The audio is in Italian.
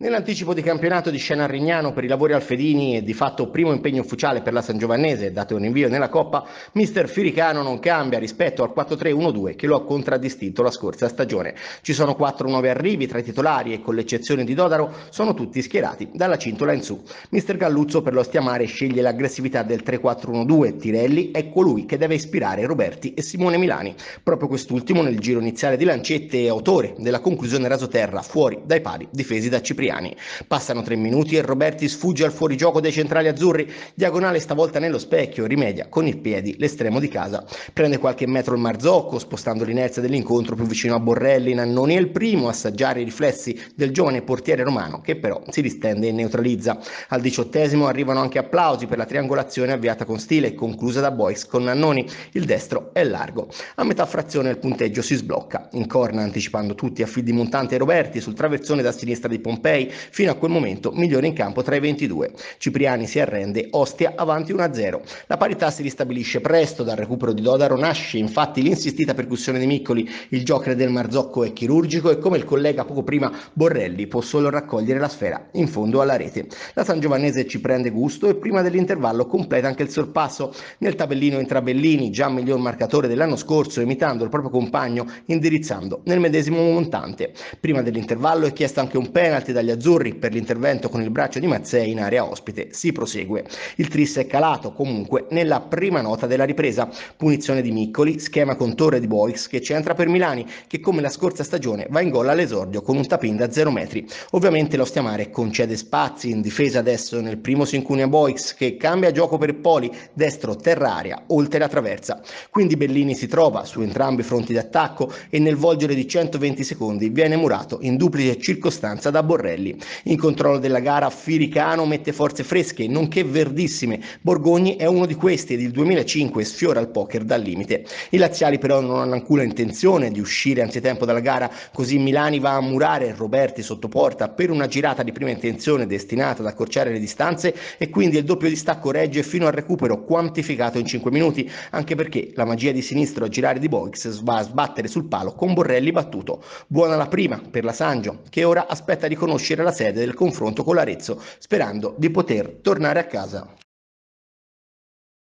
Nell'anticipo di campionato di Scena Rignano per i lavori alfedini e di fatto primo impegno ufficiale per la San Giovannese, dato un invio nella Coppa, mister Firicano non cambia rispetto al 4-3-1-2 che lo ha contraddistinto la scorsa stagione. Ci sono quattro nuovi arrivi tra i titolari e con l'eccezione di Dodaro sono tutti schierati dalla cintola in su. Mister Galluzzo per lo stiamare sceglie l'aggressività del 3-4-1-2, Tirelli è colui che deve ispirare Roberti e Simone Milani. Proprio quest'ultimo nel giro iniziale di lancette è autore della conclusione rasoterra fuori dai pali difesi da Cipriani italiani. Passano tre minuti e Roberti sfugge al fuorigioco dei centrali azzurri, diagonale stavolta nello specchio, rimedia con i piedi l'estremo di casa. Prende qualche metro il Marzocco, spostando l'inerzia dell'incontro più vicino a Borrelli, Nannoni è il primo a assaggiare i riflessi del giovane portiere romano che però si distende e neutralizza. Al diciottesimo arrivano anche applausi per la triangolazione avviata con stile e conclusa da Boix con Nannoni, il destro è largo. A metà frazione il punteggio si sblocca, in corna anticipando tutti a fil di Montante Roberti sul traversone da sinistra di Pompei 26, fino a quel momento migliore in campo tra i 22. Cipriani si arrende, Ostia avanti 1-0. La parità si ristabilisce presto dal recupero di Dodaro, nasce infatti l'insistita percussione di Miccoli, il giocare del Marzocco è chirurgico e come il collega poco prima Borrelli può solo raccogliere la sfera in fondo alla rete. La San Giovanese ci prende gusto e prima dell'intervallo completa anche il sorpasso. Nel tabellino entra Bellini, già miglior marcatore dell'anno scorso, imitando il proprio compagno, indirizzando nel medesimo montante. Prima dell'intervallo è chiesto anche un penalty dagli degli azzurri per l'intervento con il braccio di Mazzei in area ospite si prosegue. Il tris è calato comunque nella prima nota della ripresa. Punizione di Miccoli, schema con Torre di Boix che c'entra per Milani, che come la scorsa stagione va in gol all'esordio con un tapin da 0 metri. Ovviamente lo Stiamare concede spazi in difesa adesso nel primo Sincunia Boix che cambia gioco per Poli, destro terraria, oltre la traversa. Quindi Bellini si trova su entrambi i fronti d'attacco e nel volgere di 120 secondi viene murato in duplice circostanza da Borrelli Morelli. In controllo della gara Firicano mette forze fresche, nonché verdissime. Borgogni è uno di questi ed il 2005 sfiora il poker dal limite. I laziali però non hanno alcuna intenzione di uscire anzitempo dalla gara, così Milani va a murare Roberti sotto porta per una girata di prima intenzione destinata ad accorciare le distanze e quindi il doppio distacco regge fino al recupero quantificato in 5 minuti, anche perché la magia di sinistro a girare di Boix va a sbattere sul palo con Borrelli battuto. Buona la prima per la Sangio, che ora aspetta di conoscere riconoscere la sede del confronto con l'Arezzo, sperando di poter tornare a casa.